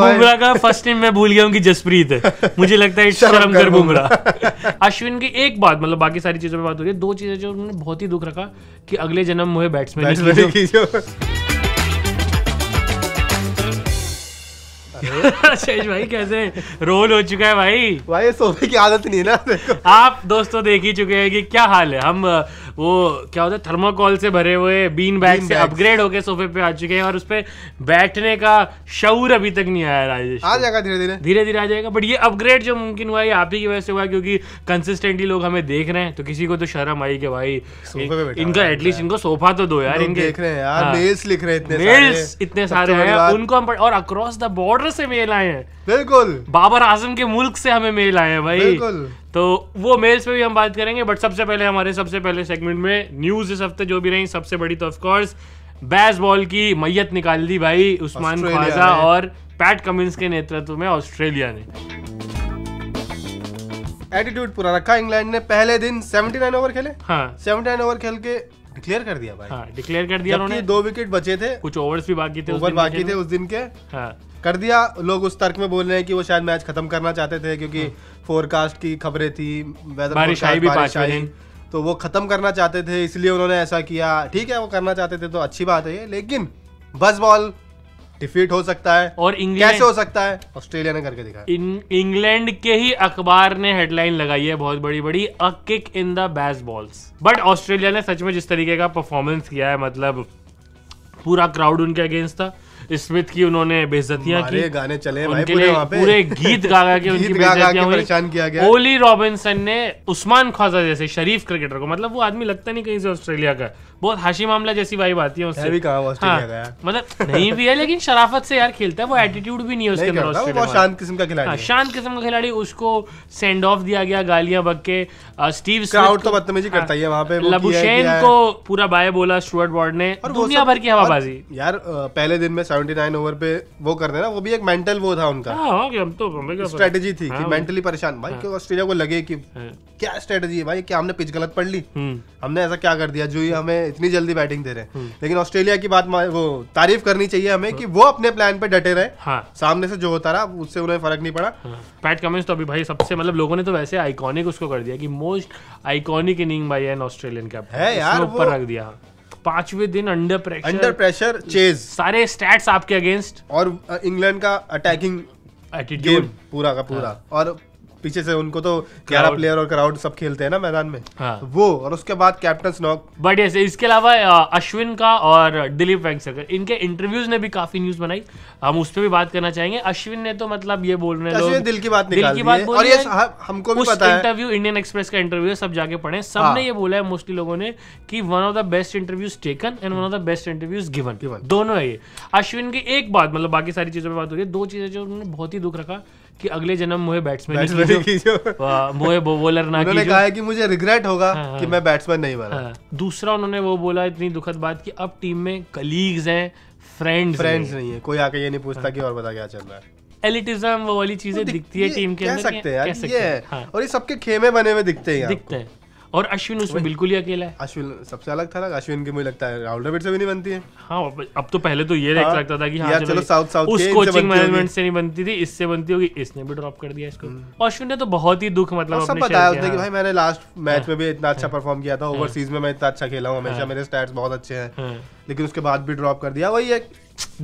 बुमरा का first time मैं भूल गया हूँ कि जसप्रीत है मुझे लगता है शर्म कर बुमरा अश्विन की एक बात मतलब बाकी सारी चीजों पे बात हो रही है दो चीजें जो उन्होंने बहुत ही दुख रखा कि अगले जन्म मुहे बैट्समैन शेष भाई कैसे रोल हो चुका है भाई भाई सोफे की आदत नहीं है ना आप दोस्तों देख ही चुके हैं कि क्या हाल है हम वो क्या होता है थर्माकोल से भरे हुए बीन बैग से अपग्रेड होके सोफे पे आ चुके हैं और उस पर बैठने का शौर अभी तक नहीं आया राजेश आ जाएगा धीरे धीरे धीरे धीरे आ जाएगा बट ये अपग्रेड जो मुमकिन हुआ है आप ही की वजह से हुआ क्योंकि कंसिस्टेंटली लोग हमें देख रहे हैं तो किसी को तो शर्म आई कि भाई इनका एटलीस्ट इनको सोफा तो दो यार इनके देख रहे हैं यार मेल्स हाँ। लिख रहे हैं इतने मेल्स इतने सारे हैं उनको हम और अक्रॉस द बॉर्डर से मेल आए हैं बिल्कुल बाबर आजम के मुल्क से हमें मेल आए हैं भाई तो वो मेल्स पे भी हम बात करेंगे बट सबसे पहले हमारे सबसे पहले सेगमेंट में न्यूज़ इस हफ्ते जो भी रही सबसे बड़ी तो ऑफकोर्स बैस बॉल की मैयत निकाल दी भाई उस्मान ख्वाजा और पैट कमिंस के नेतृत्व में ऑस्ट्रेलिया ने एटीट्यूड पूरा रखा इंग्लैंड ने पहले दिन 79 ओवर खेले हाँ 79 ओवर खेल के डिक्लेयर कर दिया भाई हाँ डिक्लेयर कर दिया उन्होंने दो विकेट बचे थे कुछ ओवर्स भी बाकी थे ओवर बाकी थे उस दिन के हाँ कर दिया लोग उस तर्क में बोल रहे हैं कि वो शायद मैच खत्म करना चाहते थे क्योंकि फोरकास्ट हाँ। की खबरें थी वेदर बारिश आई भी बारिश आई तो वो ख़त्म करना चाहते थे इसलिए उन्होंने ऐसा किया ठीक है वो करना चाहते थे तो अच्छी बात है लेकिन बस बॉल डिफीट हो सकता है और इंग्लैंड कैसे हो सकता है ऑस्ट्रेलिया ने करके दिखाया इंग्लैंड के ही अखबार ने हेडलाइन लगाई है बहुत बड़ी बड़ी uh kick in the Bazballs but Australia ने सच में जिस तरीके का परफॉर्मेंस किया है मतलब पूरा क्राउड उनके अगेंस्ट था स्मिथ की उन्होंने बेइज्जतियां की गाने चले भाई पूरे पे पूरे गीत गा गा के उनकी बेइज्जतियां परेशान किया गया ओली रॉबिन्सन ने उस्मान ख्वाजा जैसे शरीफ क्रिकेटर को मतलब वो आदमी लगता नहीं कहीं से ऑस्ट्रेलिया का बहुत हाशी मामला जैसी वाइब आती है उससे भी कहा वो हाँ, मतलब नहीं भी है लेकिन शराफत से यार खेलता है वो एटीट्यूड भी नहीं है उसके अंदर शांत किस्म का खिलाड़ी हाँ, शांत किस्म का खिलाड़ी उसको सेंड ऑफ दिया गया गालियां बग के स्टीव क्राउड तो बदतमीजी हाँ, करता है वहाँ पे लबुशेन को पूरा बाय बोला स्टुअर्ट बॉर्ड ने दुनिया भर की हवाबाजी यार पहले दिन में सेवेंटी नाइन ओवर पे वो कर देना वो भी एक मेंटल वो था उनका स्ट्रेटेजी हाँ, हाँ, तो- थी मेंटली परेशान भाई क्यों ऑस्ट्रेलिया को लगे की क्या स्ट्रेटेजी है भाई क्या हमने पिच गलत पढ़ ली हम्म। हमने ऐसा क्या कर दिया जो ही हमें इतनी जल्दी बैटिंग दे रहे हैं हम्म। लेकिन ऑस्ट्रेलिया की बात वो तारीफ करनी चाहिए हमें कि वो अपने प्लान पे डटे रहे हाँ। सामने से जो होता रहा उससे उन्हें फर्क नहीं पड़ा पैट हाँ। कमिंस तो अभी भाई सबसे मतलब लोगों ने तो वैसे आइकॉनिक उसको कर दिया कि most iconic inning by an Australian cap है यार ऊपर रख दिया पांचवे दिन under pressure under pressure chase सारे स्टैट्स आपके अगेंस्ट और इंग्लैंड का अटैकिंग एटीट्यूड पूरा का पूरा हाँ। और पीछे से उनको तो ग्यारह प्लेयर और क्राउड सब खेलते हैं ना मैदान में हाँ। वो और उसके बाद कैप्टन स्नॉक बट यस इसके अलावा अश्विन का और दिलीप वेंगसरकर इनके इंटरव्यूज ने भी काफी न्यूज बनाई हम उस पर भी बात करना चाहेंगे अश्विन ने तो मतलब ये बोल रहे हैं दिल की बात दिल की बात और ये हमको भी पता है इंटरव्यू इंडियन एक्सप्रेस का इंटरव्यू है सब जाके पढ़े सब हाँ। ने ये बोला है मोस्टली लोगों ने कि one of the best interviews taken and one of the best interviews given दोनों है ये अश्विन की एक बात मतलब बाकी सारी चीजों पर बात हो रही है दो चीजें जो उन्होंने बहुत ही दुख रखा कि अगले जन्म मुझे बैट्समैन कीजिए मुझे बॉलर ना उन्होंने कहा है कि मुझे रिग्रेट होगा हाँ, हाँ, कि मैं बैट्समैन नहीं बना हाँ, दूसरा उन्होंने वो बोला इतनी दुखद बात कि अब टीम में कलीग्स हैं फ्रेंड्स फ्रेंड्स नहीं है कोई आके ये नहीं पूछता हाँ। कि और बता क्या चल रहा है एलिटिज्म वो वाली तो चीजें दिखती है टीम के अंदर सकते हैं हाँ। और ये सबके खेमे बने हुए दिखते हैं दिखते हैं और अश्विन उसमें बिल्कुल ही अकेला है अश्विन सबसे अलग था अश्विन की मुझे लगता है राहुल द्रविड़ से भी नहीं बनती है हाँ अब तो पहले तो ये देख हाँ। लगता था कि हाँ चलो साउथ साउथ उस कोचिंग मैनेजमेंट से नहीं बनती थी इससे बनती होगी इसने भी ड्रॉप कर दिया इसको हम्म। अश्विन ने तो बहुत ही दुख मतलब सब बताया उसने कि भाई मैंने लास्ट हाँ। मैच में भी इतना अच्छा परफॉर्म हाँ। किया था ओवरसीज में मैं इतना अच्छा खेला हूँ हमेशा मेरे स्टैट्स बहुत अच्छे हैं लेकिन उसके बाद भी ड्रॉप कर दिया वही एक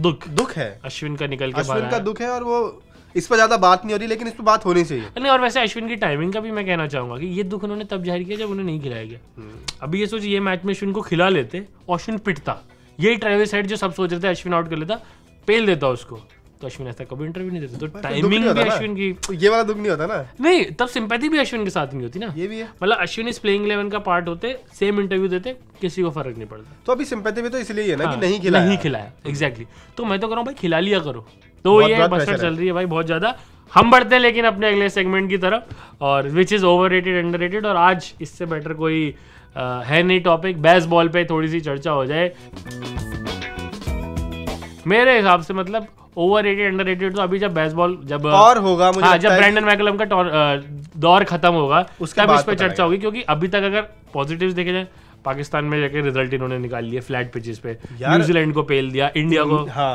दुख दुख है अश्विन का निकल के अश्विन का दुख है और वो इस पर ज्यादा बात नहीं हो रही लेकिन इस पर बात होनी चाहिए नहीं और वैसे अश्विन की टाइमिंग का भी मैं कहना चाहूंगा कि ये दुख उन्होंने तब जाहिर किया जब उन्हें नहीं खिलाया गया हम्म। अभी ये सोच ये मैच में अश्विन को खिला लेते और अश्विन पिटता यही ट्रेविस साइड जो सब सोच रहे थे अश्विन आउट कर लेता पेल देता उसको तो अश्विन ऐसा कभी इंटरव्यू नहीं देते तो टाइमिंग भी अश्विन की तो ये वाला दुख नहीं होता ना नहीं तब सिंपैथी भी अश्विन के साथ नहीं होती ना ये भी है मतलब अश्विन इस प्लेइंग इलेवन का पार्ट होते सेम इंटरव्यू देते किसी को फर्क नहीं पड़ता तो अभी सिंपैथी भी तो इसलिए है ना हाँ, कि नहीं खिलाया नहीं खिलाया एग्जैक्टली exactly. तो मैं तो कह रहा हूँ भाई खिला लिया करो तो ये बस्टर चल रही है भाई बहुत ज्यादा हम बढ़ते हैं लेकिन अपने अगले सेगमेंट की तरफ और विच इज़ ओवर रेटेड और आज इससे बेटर कोई आ, है नहीं टॉपिक बेस बॉल पे थोड़ी सी चर्चा हो जाए मेरे हिसाब से मतलब ओवर रेटेड अंडर रेटेड तो अभी जब बेस बॉल जब और होगा मुझे हाँ, जब ब्रैंडन मैकलम का दौर खत्म होगा उसका भी इस पर तो चर्चा होगी क्योंकि अभी तक अगर पॉजिटिव देखे जाए पाकिस्तान में जाके रिजल्ट इन्होंने निकाल लिया फ्लैट पिचेस पे न्यूजीलैंड को पेल दिया इंडिया को हाँ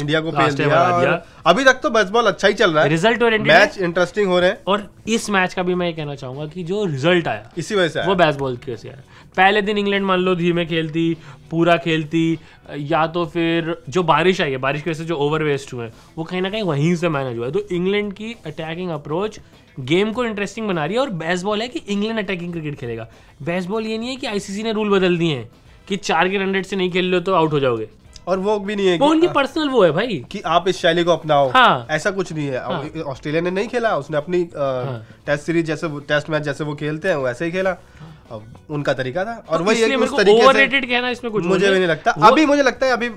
इंडिया को पेल दिया, दिया अभी तक तो बेसबॉल अच्छा ही चल रहा है रिजल्ट और मैच इंटरेस्टिंग हो रहे हैं और इस मैच का भी मैं ये कहना चाहूंगा कि जो रिजल्ट आया इसी वजह से वो बेसबॉल की वजह से आया पहले दिन इंग्लैंड मान लो धीमे खेलती पूरा खेलती या तो फिर जो बारिश आई है बारिश की वजह से जो ओवर वेस्ट हुए वो कहीं ना कहीं वहीं से मैनेज हुआ है तो इंग्लैंड की अटैकिंग अप्रोच गेम को इंटरेस्टिंग बना रही है और बेसबॉल है कि इंग्लैंड अटैकिंग क्रिकेट खेलेगा बेसबॉल ये नहीं है कि आईसीसी ने रूल बदल दिए हैं कि चार के हंड्रेड से नहीं खेल लो तो आउट हो जाओगे और वो भी नहीं है वो उनकी पर्सनल वो है भाई कि आप इस शैली को अपनाओ हाँ। ऐसा कुछ नहीं है हाँ। ऑस्ट्रेलिया ने नहीं खेला उसने अपनी हाँ। टेस्ट सीरीज जैसे टेस्ट मैच जैसे वो खेलते हैं वैसे ही खेला अब उनका तरीका था और तो वही है उस तरीके से कहना इसमें कुछ मुझे भी नहीं लगता अभी मुझे लगता है अभी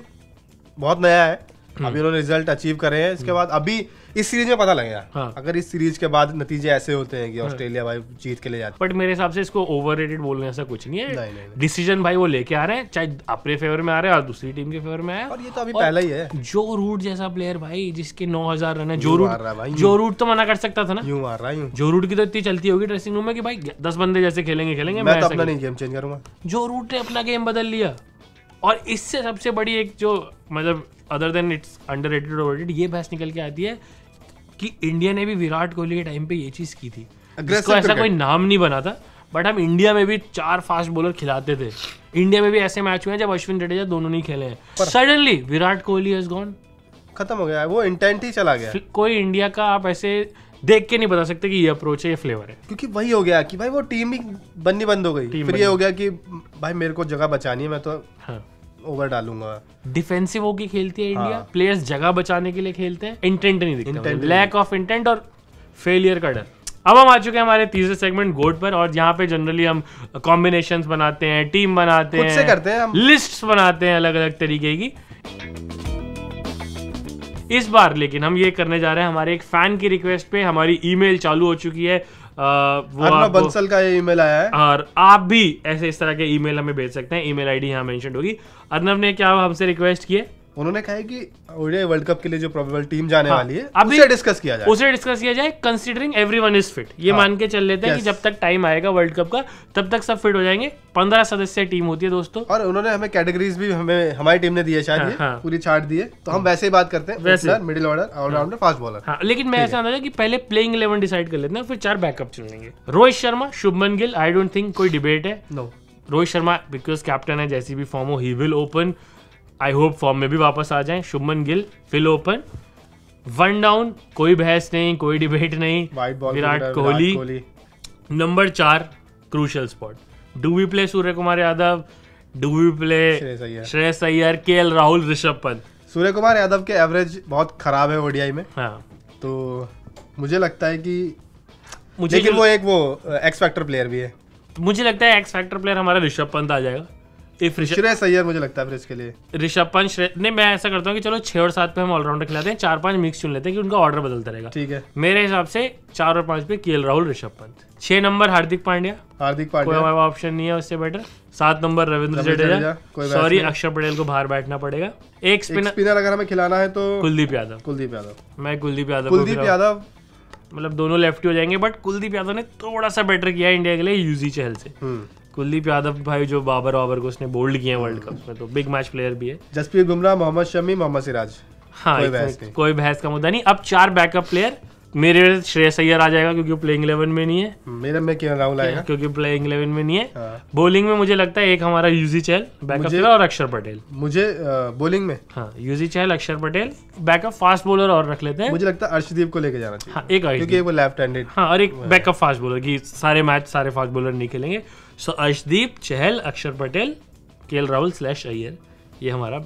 बहुत नया है हम्म। अभी उन्होंने रिजल्ट अचीव करे हैं इसके हम्म। बाद अभी इस सीरीज में पता लगेगा हाँ। अगर इस सीरीज के बाद नतीजे ऐसे होते हैं कि ऑस्ट्रेलिया भाई जीत के ले जाते बट मेरे हिसाब से इसको ओवर बोलने ऐसा कुछ नहीं है डिसीजन भाई वो लेके आ रहे हैं चाहे अपने फेवर में आ रहे हैं और दूसरी टीम के फेवर में आए और ये तो अभी पहला ही है जो रूट जैसा प्लेयर भाई जिसके नौ हजार रन है जो रूट जो रूट तो मना कर सकता था ना यू मार रहा हूँ जो रूट की तो इतनी चलती होगी ड्रेसिंग रूम में कि भाई दस बंदे जैसे खेलेंगे खेलेंगे मैं तो अपना नहीं गेम चेंज करूंगा जो रूट ने अपना गेम बदल लिया और इससे सबसे बड़ी एक जो मतलब other than it's underrated over ये बहस निकल के आती है कि इंडिया ने भी विराट कोहली के टाइम पे ये चीज़ की थी इसको ऐसा कोई नाम नहीं बना था बट हम इंडिया में भी चार फास्ट बॉलर खिलाते थे इंडिया में भी ऐसे मैच हुए हैं जब अश्विन जडेजा दोनों नहीं खेले हैं suddenly Virat Kohli has gone खत्म हो गया है वो इंटेंट ही चला गया कोई इंडिया का आप ऐसे देख के नहीं बता सकते कि ये अप्रोच है ये फ्लेवर है क्योंकि वही हो गया कि भाई वो टीम ही बननी बंद हो गई फिर ये हो गया कि भाई मेरे को जगह बचानी है मैं तो हाँ ओवर डालूंगा डिफेंसिव होके खेलती है इंडिया हाँ। प्लेयर्स जगह बचाने के लिए खेलते हैं इंटेंट नहीं दिखते लैक ऑफ इंटेंट और फेलियर का डर अब हम आ चुके हैं हमारे तीसरे सेगमेंट गोट पर और यहाँ पे जनरली हम कॉम्बिनेशन बनाते हैं टीम बनाते हैं करते हैं हम लिस्ट बनाते हैं अलग अलग तरीके की इस बार लेकिन हम ये करने जा रहे हैं हमारे एक फैन की रिक्वेस्ट पे हमारी ईमेल चालू हो चुकी है आ, वो बंसल का ये ईमेल आया है और आप भी ऐसे इस तरह के ईमेल हमें भेज सकते हैं ईमेल आईडी यहाँ मैंशन होगी अर्नब ने क्या हमसे रिक्वेस्ट किए उन्होंने कहा है कि ओडीआई वर्ल्ड कप के लिए जो प्रोबेबल टीम जाने हाँ, वाली है उसे डिस्कस किया जाए उसे डिस्कस किया जाए कंसीडरिंग एवरीवन इज फिट ये हाँ, मान के चल लेते हैं कि जब तक टाइम आएगा वर्ल्ड कप का तब तक सब फिट हो जाएंगे पंद्रह सदस्य टीम होती है दोस्तों और उन्होंने हमें कैटेगरीज भी हमें हमारी टीम ने दी है शायद हाँ, हाँ। पूरी छाट दी है तो हम वैसे ही बात करते हैं middle order allrounder fast bowler लेकिन मैं ऐसा अंदाजा की पहले प्लेइंग इलेवन डिसाइड कर लेते हैं फिर चार बैकअप लेंगे Rohit Sharma Shubman Gill I don't think कोई डिबेट है no Rohit Sharma because captain है जैसी भी फॉर्म हो he will open I hope form में भी वापस आ जाएं Shubman Gill will open one down कोई बहस नहीं कोई डिबेट नहीं विराट कोहली नंबर चार crucial spot do we play Surya Kumar Yadav do we play Shreyas Iyer K L Rahul Rishabh Pant सूर्य कुमार यादव के एवरेज बहुत खराब है ओडीआई में हाँ तो मुझे लगता है कि मुझे लेकिन वो एक वो एक्स फैक्टर प्लेयर भी है मुझे लगता है एक्स फैक्टर प्लेयर हमारा ऋषभ पंत आ जाएगा इफ श्रेयस लगता है फिर इसके लिए ऋषभ पंत नहीं मैं ऐसा करता हूँ कि चलो छः और सात पे हम ऑलराउंडर खिलाते हैं चार पांच मिक्स चुन लेते हैं उनका ऑर्डर बदलता रहेगा ठीक है मेरे हिसाब से चार और पांच पे के राहुल ऋषभ पंत छह नंबर हार्दिक पांड्या हार्दिक पांड्या हमारा ऑप्शन नहीं है उससे बेटर सात नंबर रविंद्र जडेजा सॉरी अक्षर पटेल को बाहर बैठना पड़ेगा एक स्पिनर स्पिनर अगर हमें खिलाना है तो कुलदीप यादव कुलदीप यादव मैं कुलदीप यादव कुलदीप यादव मतलब दोनों लेफ्ट हो जाएंगे बट कुलदीप यादव ने थोड़ा सा बेटर किया इंडिया के लिए यूजी चहल से हम्म। कुलदीप यादव भाई जो बाबर वाबर को उसने बोल्ड किया वर्ल्ड कप में तो बिग मैच प्लेयर भी है जसप्रीत बुमराह मोहम्मद शमी मोहम्मद सिराज हाँ कोई बहस, कोई बहस का मुद्दा नहीं अब चार बैकअप प्लेयर मेरे श्रेयस अय्यर आ जाएगा क्योंकि प्लेइंग इलेवन में नहीं है मेरे में क्या राहुल आएगा क्योंकि प्लेइंग इलेवन में नहीं है हाँ। बोलिंग में मुझे लगता है एक हमारा यूजी चहल बैकअप और अक्षर पटेल मुझे बोलिंग में हाँ यूजी चहल अक्षर पटेल बैकअप फास्ट बॉलर और रख लेते हैं मुझे लगता है अर्शदीप को लेकर जाना चाहिए हाँ, एक क्योंकि वो लेफ्ट हैंडेड हाँ और एक बैकअप फास्ट बॉलर की सारे मैच सारे फास्ट बॉलर नहीं खेलेंगे सो अर्शदीप चहल अक्षर पटेल के एल राहुल स्लैश अयर ये हमारा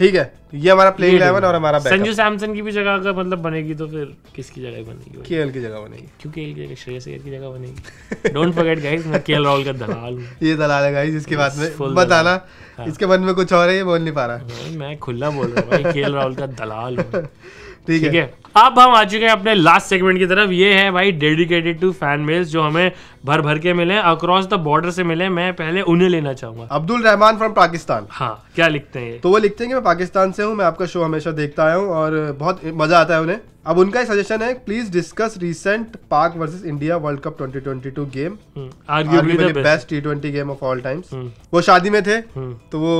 ठीक है ये हमारा प्ले इलेवन और हमारा संजू सैमसन की भी जगह अगर मतलब बनेगी तो फिर किसकी जगह बनेगी एल की जगह बनेगी क्यों एल की जगह श्रेयस अय्यर की जगह बनेगी डोंट फॉरगेट गाइस मैं एल राहुल का दलाल हूं ये दलाल है गाइस इसके बाद में बताना हाँ। इसके मन में कुछ और है ये बोल नहीं पा रहा मैं खुला बोल रहा हूं भाई एल राहुल का दलाल हूं ठीक है अब हम आ चुके हैं अपने लास्ट सेगमेंट की तरफ ये है भाई डेडिकेटेड टू फैन मेल्स जो हमें भर भर के मिले अक्रॉस द बॉर्डर से मिले मैं पहले उन्हें लेना चाहूंगा अब्दुल रहमान फ्रॉम पाकिस्तान हाँ क्या लिखते हैं तो वो लिखते हैं कि मैं पाकिस्तान से हूँ मैं आपका शो हमेशा देखता आया हूँ और बहुत मजा आता है उन्हें अब उनका सजेशन है please discuss recent Pak versus India world cup 2022 game best T twenty game of all times वो शादी में थे हम्म। तो वो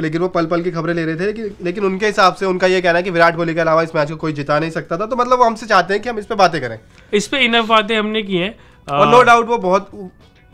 लेकिन वो पल पल की खबरें ले रहे थे लेकिन उनके हिसाब से उनका ये कहना है कि विराट कोहली के अलावा इस मैच को कोई जिता नहीं सकता सकता था तो मतलब वो हमसे चाहते हैं कि हम इस पर बातें करें इस पर इनफ बातें हमने की है और नो डाउट वो बहुत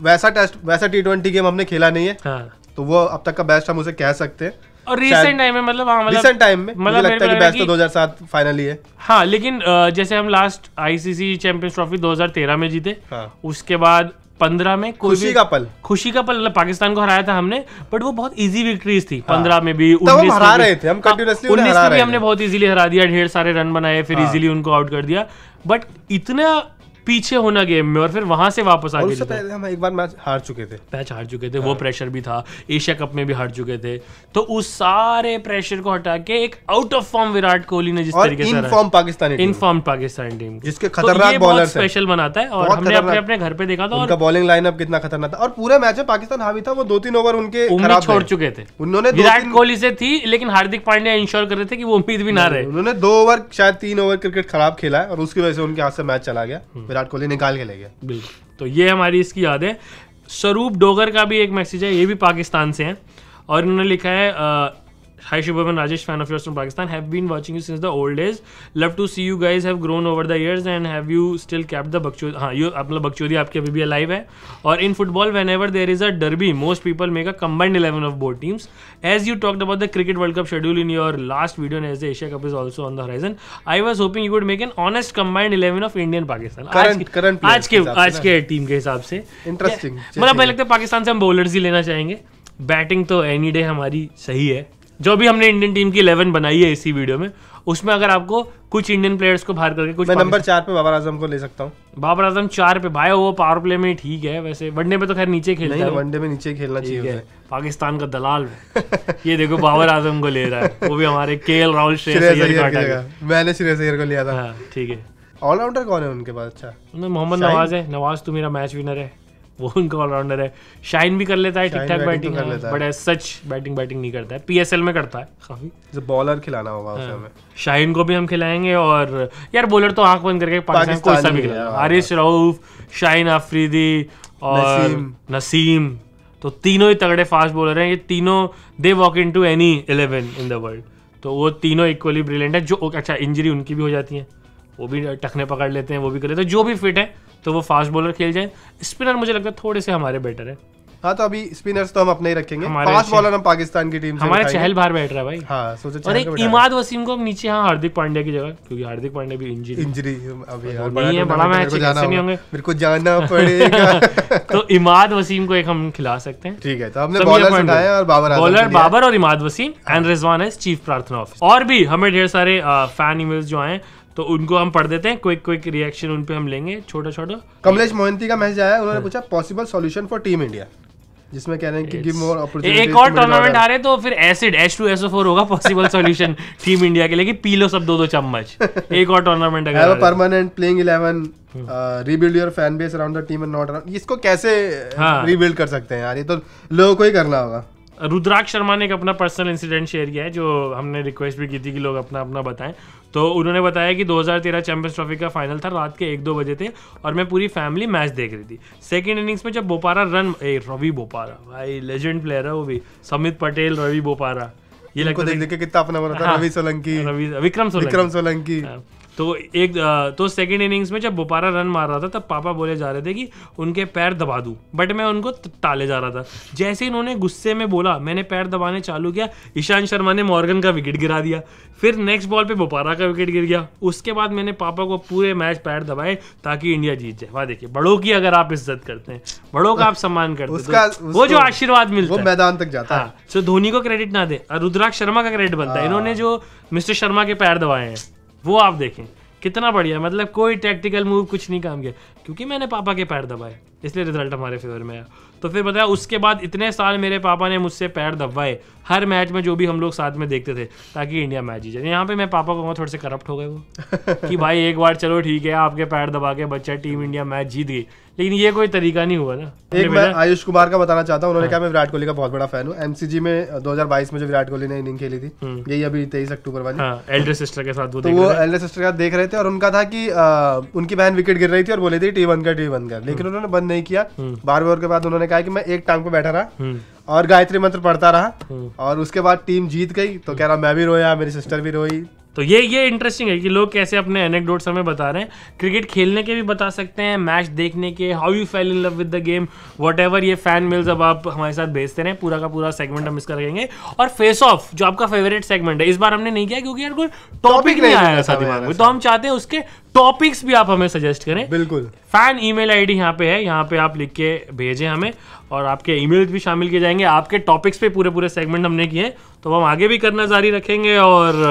वैसा टेस्ट वैसा टी ट्वेंटी गेम हमने खेला नहीं है हाँ। तो वो अब तक का बेस्ट हम उसे कह सकते हैं और रिसेंट टाइम में मतलब हाँ मतलब रिसेंट टाइम में मतलब लगता है कि बेस्ट तो 2007 फाइनली है हाँ लेकिन जैसे हम लास्ट आईसीसी चैंपियंस ट्रॉफी 2013 में जीते हाँ। उसके बाद पंद्रह में कोई खुशी का पल खुशी का पल मतलब पाकिस्तान को हराया था हमने बट वो बहुत इजी विक्ट्रीज थी हाँ। पंद्रह में भी उन्नीस हम हरा रहे थे हम हाँ, उन्नीस में भी हमने बहुत इजीली हरा दिया ढेर सारे रन बनाए फिर इजीली हाँ। उनको आउट कर दिया बट इतना पीछे होना गेम में और फिर वहां से वापस आ गए पहले हम एक बार मैच हार चुके थे मैच हार चुके थे वो प्रेशर हाँ। भी था एशिया कप में भी हार चुके थे तो उस सारे प्रेशर को हटा के एक out of form Virat Kohli ने जिस तरीके से in form Pakistani in form Pakistani team जिसके तो खतरनाक बॉलर स्पेशल बनाता है और हमने अपने अपने घर पे देखा था उनका बॉलिंग लाइनअप कितना खतरनाक था और पूरे मैच में पाकिस्तान हावी था वो दो तीन ओवर उनके खराब छोड़ चुके थे उन्होंने विराट कोहली से थी लेकिन हार्दिक पांड्या इंश्योर कर रहे थे कि वो उम्मीद भी ना रहे उन्होंने दो ओवर शायद तीन ओवर क्रिकेट खराब खेला है और उसकी वजह से उनके हाथ से मैच चला गया हम्म। विराट कोहली निकाल के ले गया बिल्कुल तो ये हमारी इसकी याद है स्वरूप डोगर का भी एक मैसेज है ये भी पाकिस्तान से है और इन्होंने लिखा है Hi Shubham and Rajesh, fan of yours from Pakistan. Have been watching you since the old days. Love to see you guys have grown over the years and have you still kept the Bakchodi. हाँ you मतलब Bakchodi आपके अभी भी alive है और in football whenever there is a derby most people make a combined 11 of both teams. As you talked about the cricket World Cup schedule in your last video and as the Asia Cup is also on the horizon, I was hoping you would make an honest combined 11 of Indian Pakistan. Current, current आज के आज के team के हिसाब से interesting मतलब मुझे लगता है पाकिस्तान से हम bowlers ही लेना चाहेंगे बैटिंग तो एनी डे हमारी सही है जो भी हमने इंडियन टीम की इलेवन बनाई है इसी वीडियो में उसमें अगर आपको कुछ इंडियन प्लेयर्स को बाहर करके कुछ मैं नंबर चार पे बाबर आजम को ले सकता हूँ बाबर आजम चार पे भाई वो पावर प्ले में ठीक है वैसे वनडे में तो खैर नीचे खेलता नहीं, है वनडे में नीचे खेलना चाहिए पाकिस्तान का दलाल ये देखो बाबर आजम को ले रहा है वो भी हमारे के एल राहुल मैंने श्रेयस अय्यर को लिया था हाँ, ठीक है ऑलराउंडर कौन है उनके पास अच्छा मोहम्मद नवाज है नवाज तो मेरा मैच विनर है वो उनका ऑलराउंडर है शाइन भी कर लेता है ठीक ठाक बैटिंग तो कर लेता है बट सच बैटिंग बैटिंग नहीं करता है पीएसएल में करता है काफी जो बॉलर खिलाना होगा उसे हाँ। हमें शाइन को भी हम खिलाएंगे और यार बॉलर तो आंख बंद करके पाकिस्तान को सभी खिलाएगा हाँ। रऊफ शाइन आफरीदी और नसीम तो तीनों ही तगड़े फास्ट बॉलर हैं ये तीनों they walk into any eleven in the world तो वो तीनों इक्वली ब्रिलियंट है जो अच्छा इंजरी उनकी भी हो जाती है वो भी टखने पकड़ लेते हैं वो भी कर लेते हैं जो भी फिट है तो वो फास्ट बॉलर खेल जाए स्पिनर मुझे लगता है थोड़े से हमारे बेटर है हाँ तो अभी स्पिनर्स तो हम अपने ही रखेंगे फास्ट बॉलर हम पाकिस्तान की टीम से हमारे चहल बाहर बैठ रहा है भाई हाँ और एक इमाद वसीम को नीचे हाँ हार्दिक पांड्या की जगह क्योंकि हार्दिक पांड्या भी इंजरी इंजरी अभी यार बड़ा है बड़ा मैच नहीं होंगे मेरे को जाना पड़ेगा तो इमाद वसीम को एक हम खिला सकते हैं ठीक है तो हमने बॉलर उठाए और बाबर बॉलर बाबर और इमाद वसीम एंड रिजवान हाँ। है चीफ प्रार्थना ऑफिस और भी हमें ढेर सारे फैन ईमेल्स जो आए तो उनको हम पढ़ देते हैं क्विक क्विक रिएक्शन उन पे हम लेंगे छोटा छोटा कमलेश मोहंती का मैसेज आया उन्होंने पूछा possible solution for team India जिसमें कह रहे हैं कि गिव मोर एक और टूर्नामेंट आ रहे तो फिर एसिड एस टू फोर होगा पॉसिबल सॉल्यूशन टीम इंडिया के लिए कि पी लो सब दो दो चम्मच एक और टूर्नामेंट अगर permanent playing eleven rebuild your fan base around the team and not around इसको कैसे रीबिल्ड हाँ। कर सकते हैं यार ये तो लोगों को ही करना होगा रुद्राक्ष शर्मा ने एक अपना पर्सनल इंसिडेंट शेयर किया है जो हमने रिक्वेस्ट भी की थी कि लोग अपना अपना बताएं तो उन्होंने बताया कि 2013 चैंपियंस ट्रॉफी का फाइनल था रात के एक दो बजे थे और मैं पूरी फैमिली मैच देख रही थी सेकेंड इनिंग्स में जब बोपारा रन ए रवि बोपारा भाई लेजेंड प्लेयर है वो भी समित पटेल रवि बोपारा ये लगता देख कितना अपना बना था हाँ, रवि सोलंकी रवि विक्रम सोलंकी विक्रम सोलंकी हाँ। तो एक तो सेकेंड इनिंग्स में जब बोपारा रन मार रहा था तब पापा बोले जा रहे थे कि उनके पैर दबा दूँ बट मैं उनको टाले जा रहा था जैसे इन्होंने गुस्से में बोला मैंने पैर दबाने चालू किया ईशांत शर्मा ने मॉर्गन का विकेट गिरा दिया फिर नेक्स्ट बॉल पे बोपारा का विकेट गिर गया उसके बाद मैंने पापा को पूरे मैच पैर दबाए ताकि इंडिया जीत जाए वहाँ देखिए बड़ों की अगर आप इज्जत करते हैं बड़ों का आप सम्मान करते हैं तो वो जो आशीर्वाद मिलता है मैदान तक जाता हाँ, है सो धोनी को क्रेडिट ना दे रुद्राक्ष शर्मा का क्रेडिट बनता है हाँ। इन्होंने जो मिस्टर शर्मा के पैर दबाए हैं वो आप देखें कितना बढ़िया मतलब कोई टैक्टिकल मूव कुछ नहीं काम किया क्योंकि मैंने पापा के पैर दबाए इसलिए रिजल्ट हमारे फेवर में आया तो फिर बताया उसके बाद इतने साल मेरे पापा ने मुझसे पैर दबवाए हर मैच में जो भी हम लोग साथ में देखते थे ताकि इंडिया मैच जाए यहाँ पे मैं पापा को कहूँगा थोड़े से करप्ट हो गए वो कि भाई एक बार चलो ठीक है आपके पैर दबा के बच्चा टीम इंडिया मैच जीत गई लेकिन ये कोई तरीका नहीं हुआ ना एक मैं आयुष कुमार का बताना चाहता हूँ उन्होंने हाँ। कहा मैं विराट कोहली का बहुत बड़ा फैन हूँ एमसीजी में 2022 में जो विराट कोहली ने इनिंग खेली थी हम्म। यही अभी तेईस अक्टूबर वाली एल्डर हाँ, सिस्टर के साथ वो तो वो एल्डर सिस्टर का देख रहे थे और उनका था की उनकी बहन विकेट गिर रही थी और बोले थी टी वन का टी वन का लेकिन हम्म। उन्होंने बंद नहीं किया हम्म। बार ओवर के बाद उन्होंने कहा कि मैं एक टांग पे बैठा रहा हम्म। और गायत्री मंत्र पढ़ता रहा हम्म। और उसके बाद टीम जीत गई तो कह रहा मैं भी रोया मेरी सिस्टर भी रोई तो ये ये इंटरेस्टिंग है कि लोग कैसे अपने एनेकडोट्स हमें बता रहे हैं क्रिकेट खेलने के भी बता सकते हैं मैच देखने के how you fell in love with the game whatever ये फैन मिल्स अब आप हमारे साथ भेजते रहे पूरा का पूरा सेगमेंट हम इसका रखेंगे और फेस ऑफ जो आपका फेवरेट सेगमेंट है इस बार हमने नहीं किया क्योंकि यार कोई टॉपिक नहीं आया था दिमाग में तो हम चाहते हैं उसके टॉपिक्स भी आप हमें सजेस्ट करें बिल्कुल फैन ई आई डी यहाँ पे है यहाँ पे आप लिख के भेजें हमें और आपके ई भी शामिल किए जाएंगे आपके टॉपिक्स पे पूरे पूरे सेगमेंट हमने किए तो हम आगे भी करना जारी रखेंगे और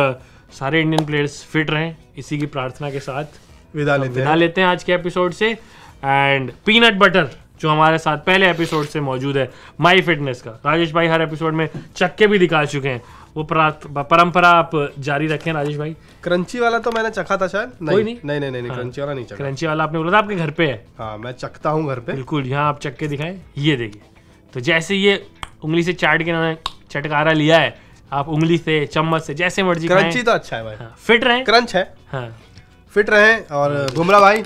सारे इंडियन प्लेयर्स फिट रहें इसी की प्रार्थना के साथ विदा लेते, विदा हैं। लेते हैं आज के एपिसोड से एंड पीनट बटर जो हमारे साथ पहले एपिसोड से मौजूद है माई फिटनेस का राजेश भाई हर एपिसोड में चक्के भी दिखा चुके हैं वो परंपरा आप जारी रखें राजेश भाई क्रंची वाला तो मैंने चखा था शायद नहीं नहीं नहीं नहीं, नहीं क्रंची हाँ। वाला नहीं चखा क्रंची वाला आपने बोला था आपके घर पे है हाँ मैं चखता हूँ घर पे बिल्कुल यहाँ आप चक्के दिखाएं ये देखिए तो जैसे ये उंगली से चाट के चटकारा लिया है आप उंगली से चम्मच से जैसे मर्जी क्रंची तो अच्छा है भाई हाँ, फिट रहे क्रंच है हाँ फिट रहे और घुमरा भाई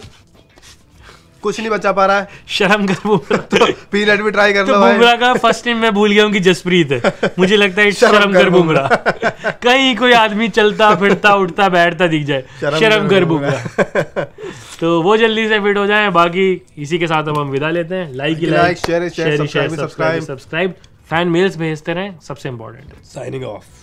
कुछ नहीं बचा पा रहा है शर्म कर बुमराह तो पीरियड भी ट्राई कर तो बुमरा का फर्स्ट टाइम मैं भूल गया हूँ कि जसप्रीत है मुझे लगता है शर्म कर बुमरा कहीं कोई आदमी चलता फिरता उठता बैठता दिख जाए शर्म, कर बुमरा तो वो जल्दी से फिट हो जाए बाकी इसी के साथ अब हम विदा लेते हैं like like share share subscribe subscribe fan mails भेजते रहें सबसे इंपॉर्टेंट साइनिंग ऑफ